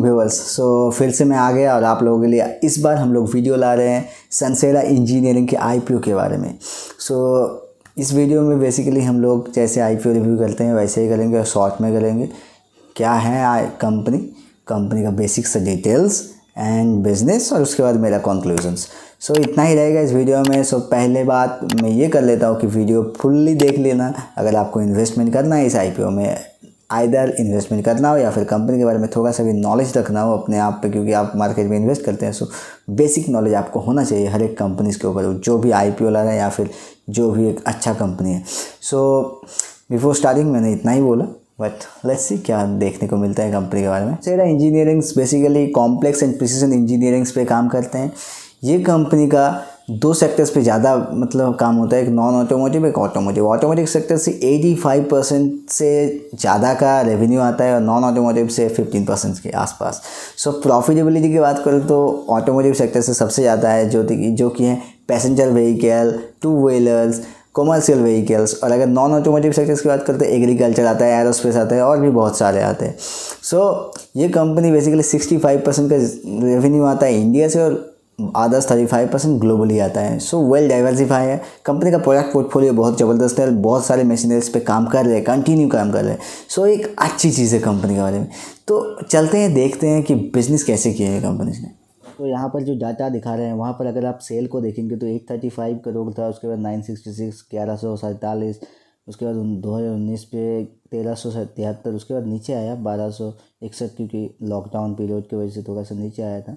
morning viewers सो फिर से मैं आ गया और आप लोगों के लिए इस बार हम लोग वीडियो ला रहे हैं सनसेरा इंजीनियरिंग के आईपीओ के बारे में सो so, इस वीडियो में बेसिकली हम लोग जैसे आईपीओ रिव्यू करते हैं वैसे ही करेंगे और शॉर्ट में करेंगे क्या है कंपनी कंपनी का बेसिक सा डिटेल्स एंड बिजनेस और उसके बाद मेरा कंक्लूजन्स सो so, इतना ही रहेगा इस वीडियो में सो so, पहले बात मैं ये कर लेता हूँ कि वीडियो फुल्ली देख लेना अगर आपको इन्वेस्टमेंट करना है इस आईपीओ में आइडर इन्वेस्टमेंट करना हो या फिर कंपनी के बारे में थोड़ा सा भी नॉलेज रखना हो अपने आप पे क्योंकि आप मार्केट में इन्वेस्ट करते हैं सो बेसिक नॉलेज आपको होना चाहिए हर एक कंपनीज के ऊपर जो भी आई पी ओ है या फिर जो भी एक अच्छा कंपनी है सो बिफोर स्टार्टिंग मैंने इतना ही बोला बट लेट्स सी क्या देखने को मिलता है कंपनी के बारे में Sera engineerings basically complex and precision engineerings पे काम करते हैं ये कंपनी का दो सेक्टर्स पे ज़्यादा मतलब काम होता है एक नॉन ऑटोमोटिव एक ऑटोमोटिव ऑटोमोटिव सेक्टर से 85 परसेंट से ज़्यादा का रेवेन्यू आता है और नॉन ऑटोमोटिव से 15 परसेंट के आसपास सो so, प्रॉफिटेबिलिटी की बात करें तो ऑटोमोटिव सेक्टर से सबसे ज़्यादा है जो जो कि हैं passenger vehicle two wheelers commercial vehicles और अगर नॉन ऑटोमोटिव सेक्टर्स की बात करते हैं एग्रीकल्चर आता है एरोस्पेस आता है और भी बहुत सारे आते हैं सो so, ये कंपनी बेसिकली 65 परसेंट का रेवेन्यू आता है इंडिया से और others thirty five percent globally आता है सो वेल डाइवर्सिफाई है कंपनी का प्रोडक्ट पोर्टफोलियो बहुत ज़बरदस्त है बहुत सारे मशीनरीज पे काम कर रहे हैं कंटिन्यू काम कर रहे हैं सो एक अच्छी चीज़ है कंपनी के बारे में तो चलते हैं देखते हैं कि बिज़नेस कैसे किया है कंपनी ने तो यहाँ पर जो डाटा दिखा रहे हैं वहाँ पर अगर आप सेल को देखेंगे तो एट थर्टी फाइव करोड़ था उसके बाद नाइन सिक्सटी सिक्स ग्यारह सौ सैंतालीस उसके बाद दो हज़ार उन्नीस पे तेरह सौ तिहत्तर उसके बाद नीचे आया बारह सौ इकसठ क्योंकि लॉकडाउन पीरियड की वजह से थोड़ा तो सा नीचे आया था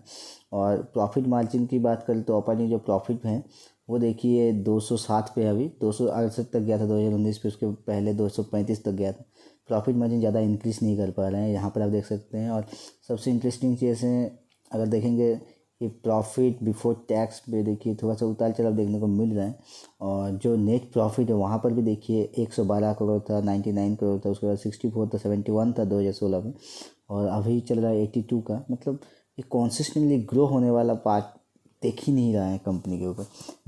और प्रॉफिट मार्जिन की बात करें तो अपनी जो प्रॉफिट है वो देखिए दो सौ सात पे अभी दो सौ अड़सठ तक गया था दो हज़ार उन्नीस पे उसके पहले दो सौ पैंतीस तक गया था प्रॉफिट मार्जिन ज़्यादा इंक्रीज़ नहीं कर पा रहे हैं यहाँ पर आप देख सकते हैं और सबसे इंटरेस्टिंग चीज़ें अगर देखेंगे कि प्रॉफिट बिफोर टैक्स पे देखिए थोड़ा सा उतार चढ़ाव देखने को मिल रहा है और जो नेट प्रॉफिट है वहाँ पर भी देखिए 112 करोड़ था 99 करोड़ था उसके बाद 64 था 71 था 2016 में और अभी चल रहा है 82 का मतलब ये कॉन्सिस्टेंटली ग्रो होने वाला पार्ट देख ही नहीं रहा है कंपनी के ऊपर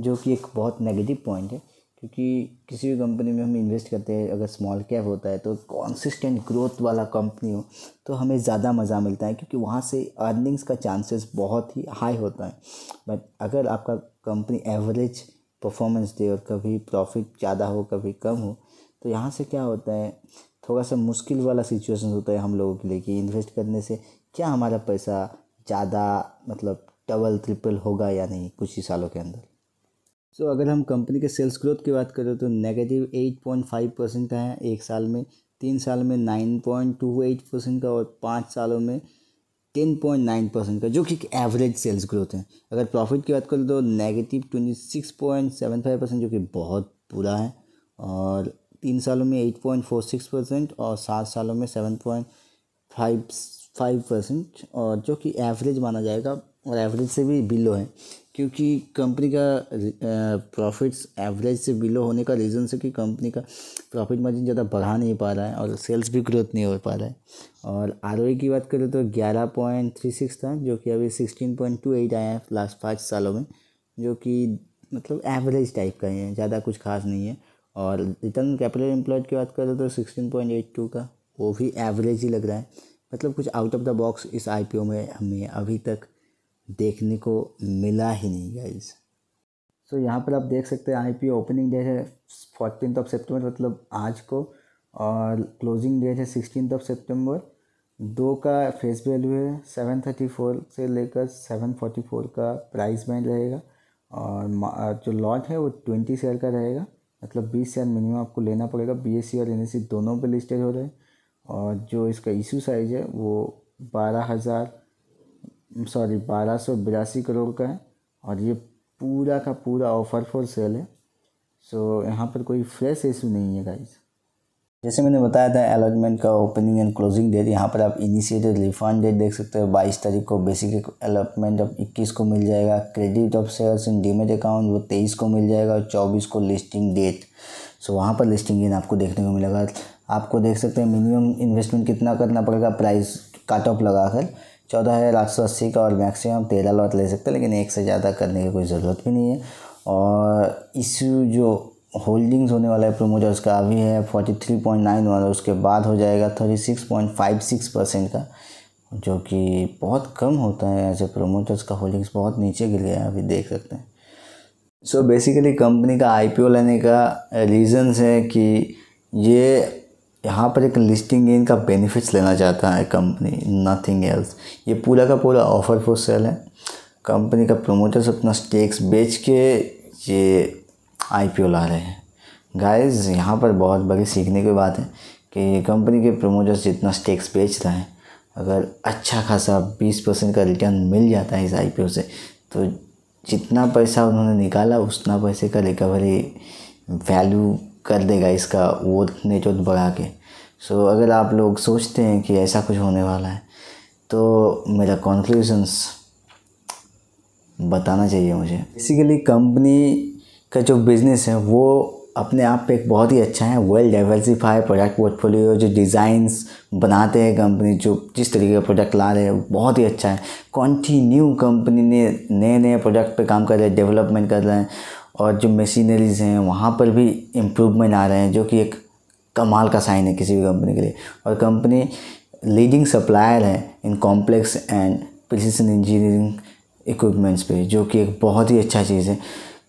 जो कि एक बहुत नेगेटिव पॉइंट है क्योंकि किसी भी कंपनी में हम इन्वेस्ट करते हैं अगर स्मॉल कैप होता है तो कॉन्सिस्टेंट ग्रोथ वाला कंपनी हो तो हमें ज़्यादा मज़ा मिलता है क्योंकि वहाँ से अर्निंग्स का चांसेस बहुत ही हाई होता है बट अगर आपका कंपनी एवरेज परफॉर्मेंस दे और कभी प्रॉफिट ज़्यादा हो कभी कम हो तो यहाँ से क्या होता है थोड़ा सा मुश्किल वाला सिचुएशन होता है हम लोगों के लिए कि इन्वेस्ट करने से क्या हमारा पैसा ज़्यादा मतलब डबल ट्रिपल होगा या नहीं कुछ ही सालों के अंदर सो so, अगर हम कंपनी के सेल्स ग्रोथ की बात करें तो negative eight point five percent का है एक साल में तीन साल में nine point two eight percent का और पाँच सालों में टेन पॉइंट नाइन परसेंट का जो कि एवरेज सेल्स ग्रोथ है अगर प्रॉफिट की बात करें तो negative twenty six point seven five percent जो कि बहुत बुरा है और तीन सालों में eight point four six percent और सात सालों में seven point five five percent और जो कि एवरेज माना जाएगा और एवरेज से भी बिलो है क्योंकि कंपनी का प्रॉफिट्स एवरेज से बिलो होने का रीज़न से कि कंपनी का प्रॉफिट मार्जिन ज़्यादा बढ़ा नहीं पा रहा है और सेल्स भी ग्रोथ नहीं हो पा रहा है और आर e की बात करें तो ग्यारह पॉइंट थ्री सिक्स था जो कि अभी सिक्सटीन पॉइंट टू एट आया है लास्ट पाँच सालों में जो कि मतलब एवरेज टाइप का ही है ज़्यादा कुछ खास नहीं है और रिटर्न कैपिटल एम्प्लॉयड की बात करें तो सिक्सटीन पॉइंट एट टू का वो भी एवरेज ही लग रहा है मतलब कुछ आउट ऑफ द बॉक्स इस आई में हमें अभी तक देखने को मिला ही नहीं गाइज सो so, यहाँ पर आप देख सकते हैं आईपीओ ओपनिंग डेट है फोर्टीन ऑफ सितंबर मतलब आज को और क्लोजिंग डेट है सिक्सटीन ऑफ सितंबर दो का फेस वैल्यू है सेवन थर्टी फोर से लेकर सेवन फोर्टी फोर का प्राइस बैंड रहेगा और जो लॉट है वो ट्वेंटी शेयर का रहेगा मतलब बीस शेयर मिनिमम आपको लेना पड़ेगा बी एस सी और एन एस सी दोनों पर लिस्टेड हो रहे हैं और जो इसका इशू साइज़ है वो बारह हज़ार सॉरी बारह सौ बिरासी करोड़ का है और ये पूरा का पूरा ऑफर फॉर सेल है सो यहाँ पर कोई फ्रेश इशू नहीं है गाइस जैसे मैंने बताया था अलॉटमेंट का ओपनिंग एंड क्लोजिंग डेट यहाँ पर आप इनिशिएटेड रिफंड डेट देख सकते हो बाईस तारीख को बेसिक अलॉटमेंट ऑफ इक्कीस को मिल जाएगा credit of sales in demat account वो तेईस को मिल जाएगा और चौबीस को लिस्टिंग डेट सो वहाँ पर लिस्टिंग डेट आपको देखने को मिलेगा आपको देख सकते हैं मिनिमम इन्वेस्टमेंट कितना करना पड़ेगा प्राइस कट ऑफ लगा कर चौदह हज़ार आठ सौ अस्सी का और मैक्सिमम तेरह लॉट ले सकते हैं लेकिन एक से ज़्यादा करने की कोई ज़रूरत भी नहीं है और इशू जो होल्डिंग्स होने वाला है प्रोमोटर्स का अभी है फोर्टी थ्री पॉइंट नाइन वाला उसके बाद हो जाएगा thirty six point five six percent का जो कि बहुत कम होता है ऐसे प्रोमोटर्स तो का होल्डिंग्स बहुत नीचे गिर गया है अभी देख सकते हैं सो बेसिकली कंपनी का आई लेने का रीज़न्स है कि ये यहाँ पर एक लिस्टिंग गेन का बेनिफिट्स लेना चाहता है कंपनी नथिंग एल्स ये पूरा का पूरा ऑफर फॉर सेल है कंपनी का प्रोमोटर्स अपना स्टेक्स बेच के ये आई ला रहे हैं गाइस यहाँ पर बहुत बड़ी सीखने की बात है कि कंपनी के प्रोमोटर्स जितना स्टेक्स बेच रहे हैं अगर अच्छा खासा बीस परसेंट का रिटर्न मिल जाता है इस आई से तो जितना पैसा उन्होंने निकाला उतना पैसे का रिकवरी वैल्यू कर देगा इसका वो नेचोद बढ़ा के सो अगर आप लोग सोचते हैं कि ऐसा कुछ होने वाला है तो मेरा कॉन्क्लूजन्स बताना चाहिए मुझे बेसिकली कंपनी का जो बिज़नेस है वो अपने आप पे एक बहुत ही अच्छा है वेल डाइवर्सिफाई प्रोडक्ट पोर्टफोलियो जो डिज़ाइंस बनाते हैं कंपनी जो जिस तरीके का प्रोडक्ट ला रहे हैं बहुत ही अच्छा है कॉन्टीन्यू कंपनी ने नए नए प्रोडक्ट पे काम कर रहे हैं डेवलपमेंट कर रहे हैं और जो मशीनरीज़ हैं वहाँ पर भी इम्प्रूवमेंट आ रहे हैं जो कि एक कमाल का साइन है किसी भी कंपनी के लिए और कंपनी लीडिंग सप्लायर है in complex and precision engineering equipments पे जो कि एक बहुत ही अच्छा चीज़ है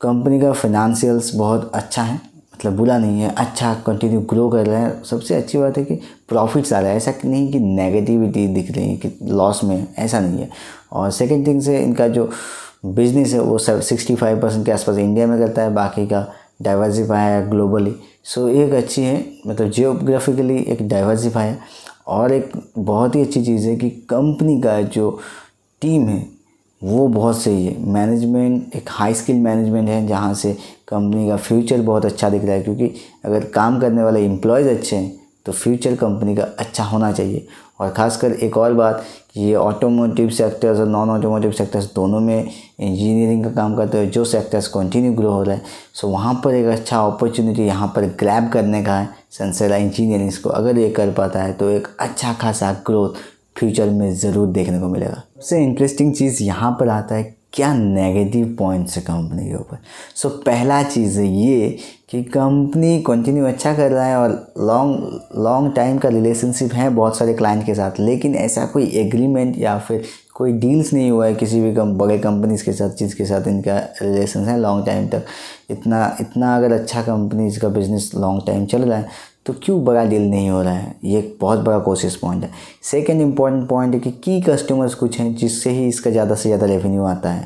कंपनी का फिनंशियल्स बहुत अच्छा है मतलब बुरा नहीं है अच्छा कंटिन्यू ग्रो कर रहा है सबसे अच्छी बात है कि प्रॉफिट्स आ रहा है ऐसा नहीं कि नेगेटिविटी दिख रही है कि लॉस में ऐसा नहीं है और सेकेंड थिंग से इनका जो बिजनेस है वो सब सिक्सटी फाइव परसेंट के आसपास इंडिया में करता है बाकी का डाइवर्सिफाई है ग्लोबली सो एक अच्छी है मतलब जियोग्राफिकली एक डाइवर्सिफाई है और एक बहुत ही अच्छी चीज़ है कि कंपनी का जो टीम है वो बहुत सही है मैनेजमेंट एक हाई स्किल मैनेजमेंट है जहाँ से कंपनी का फ्यूचर बहुत अच्छा दिख रहा है क्योंकि अगर काम करने वाले एम्प्लॉयज़ अच्छे हैं तो फ्यूचर कंपनी का अच्छा होना चाहिए और ख़ासकर एक और बात कि ये ऑटोमोटिव सेक्टर्स और नॉन ऑटोमोटिव सेक्टर्स दोनों में इंजीनियरिंग का काम करते हुए जो सेक्टर्स कंटिन्यू ग्रो हो रहा है सो वहाँ पर एक अच्छा अपॉर्चुनिटी यहाँ पर ग्रैब करने का है सनसेला इंजीनियरिंग को अगर ये कर पाता है तो एक अच्छा खासा ग्रोथ फ्यूचर में ज़रूर देखने को मिलेगा सबसे इंटरेस्टिंग चीज़ यहाँ पर आता है क्या नेगेटिव पॉइंट्स है कंपनी के ऊपर सो so, पहला चीज़ है ये कि कंपनी कंटिन्यू अच्छा कर रहा है और लॉन्ग लॉन्ग टाइम का रिलेशनशिप है बहुत सारे क्लाइंट के साथ लेकिन ऐसा कोई एग्रीमेंट या फिर कोई डील्स नहीं हुआ है किसी भी कम बड़े कंपनीज के साथ चीज़ के साथ इनका रिलेशन है लॉन्ग टाइम तक इतना इतना अगर अच्छा कंपनीज का बिजनेस लॉन्ग टाइम चल रहा है तो क्यों बड़ा डील नहीं हो रहा है ये एक बहुत बड़ा कोशिश पॉइंट है सेकेंड इंपॉर्टेंट पॉइंट है कि की कस्टमर्स कुछ हैं जिससे ही इसका ज़्यादा से ज़्यादा रेवेन्यू आता है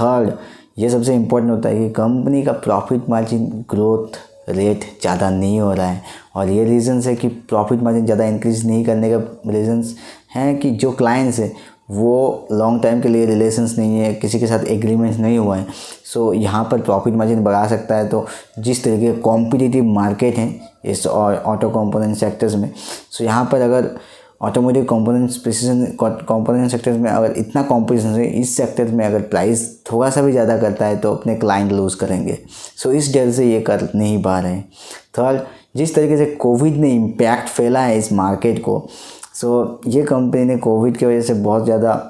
थर्ड ये सबसे इम्पोर्टेंट होता है कि कंपनी का प्रॉफिट मार्जिन ग्रोथ रेट ज़्यादा नहीं हो रहा है और ये रीज़न्स है कि प्रॉफिट मार्जिन ज़्यादा इंक्रीज़ नहीं करने का रीज़न्स हैं कि जो क्लाइंट्स हैं वो लॉन्ग टाइम के लिए रिलेशंस नहीं है किसी के साथ एग्रीमेंट्स नहीं हुआ है सो so, यहाँ पर प्रॉफिट मार्जिन बढ़ा सकता है तो जिस तरीके कॉम्पिटिटिव मार्केट हैं इस ऑटो कंपोनेंट सेक्टर्स में सो यहाँ पर अगर automotive components precision component sectors में अगर इतना कॉम्पिटिशन है इस सेक्टर में अगर प्राइस थोड़ा सा भी ज़्यादा करता है तो अपने क्लाइंट लूज़ करेंगे सो इस डर से ये कर नहीं पा रहे हैं थर्ड जिस तरीके से कोविड ने इम्पैक्ट फैला है इस मार्केट को सो ये कंपनी ने कोविड की वजह से बहुत ज़्यादा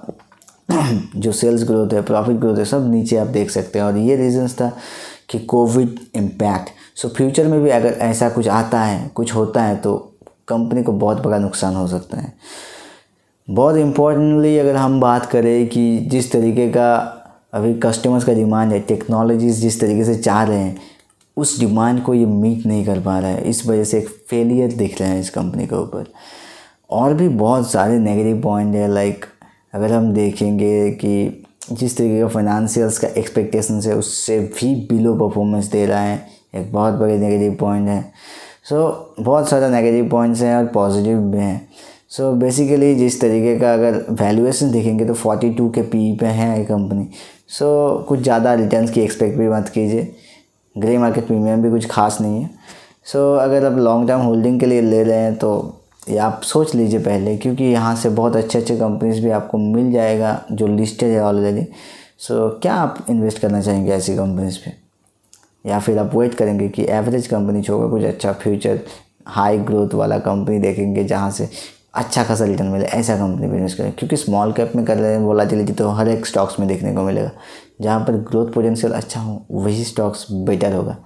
जो सेल्स ग्रोथ है प्रॉफिट ग्रोथ है सब नीचे आप देख सकते हैं और ये रीजन्स था कि कोविड इम्पैक्ट सो फ्यूचर में भी अगर ऐसा कुछ आता है कुछ होता है तो कंपनी को बहुत बड़ा नुकसान हो सकता है बहुत इम्पोर्टेंटली अगर हम बात करें कि जिस तरीके का अभी कस्टमर्स का डिमांड है टेक्नोलॉजीज जिस तरीके से चाह रहे हैं उस डिमांड को ये मीट नहीं कर पा रहा है इस वजह से एक फेलियर दिख रहा है इस कंपनी के ऊपर और भी बहुत सारे नेगेटिव पॉइंट है लाइक अगर हम देखेंगे कि जिस तरीके का फाइनेंशियल्स का एक्सपेक्टेशन है उससे भी बिलो परफॉर्मेंस दे रहा है एक बहुत बड़ी नेगेटिव पॉइंट है सो so, बहुत सारा नेगेटिव पॉइंट्स हैं और पॉजिटिव भी हैं सो so, बेसिकली जिस तरीके का अगर वैल्यूएशन देखेंगे तो फोर्टी टू के पी पे हैं ये कंपनी सो so, कुछ ज़्यादा रिटर्न की एक्सपेक्ट भी मत कीजिए ग्रे मार्केट प्रीमियम भी कुछ खास नहीं है सो so, अगर आप लॉन्ग टर्म होल्डिंग के लिए ले रहे हैं तो ये आप सोच लीजिए पहले क्योंकि यहाँ से बहुत अच्छे अच्छे कंपनीज भी आपको मिल जाएगा जो लिस्टेड है ऑलरेडी सो so, क्या आप इन्वेस्ट करना चाहेंगे ऐसी कंपनीज पर या फिर आप वेट करेंगे कि एवरेज कंपनी छोड़कर कुछ अच्छा फ्यूचर हाई ग्रोथ वाला कंपनी देखेंगे जहाँ से अच्छा खासा रिटर्न मिले ऐसा कंपनी बिजनेस करें क्योंकि स्मॉल कैप में कर रहे हैं वोलाटिलिटी तो हर एक स्टॉक्स में देखने को मिलेगा जहाँ पर ग्रोथ पोटेंशियल अच्छा हो वही स्टॉक्स बेटर होगा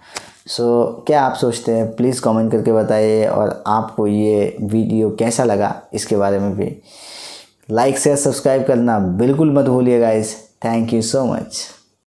सो so, क्या आप सोचते हैं प्लीज़ कमेंट करके बताइए और आपको ये वीडियो कैसा लगा इसके बारे में भी लाइक शेयर सब्सक्राइब करना बिल्कुल मत भूलिएगा इस थैंक यू सो मच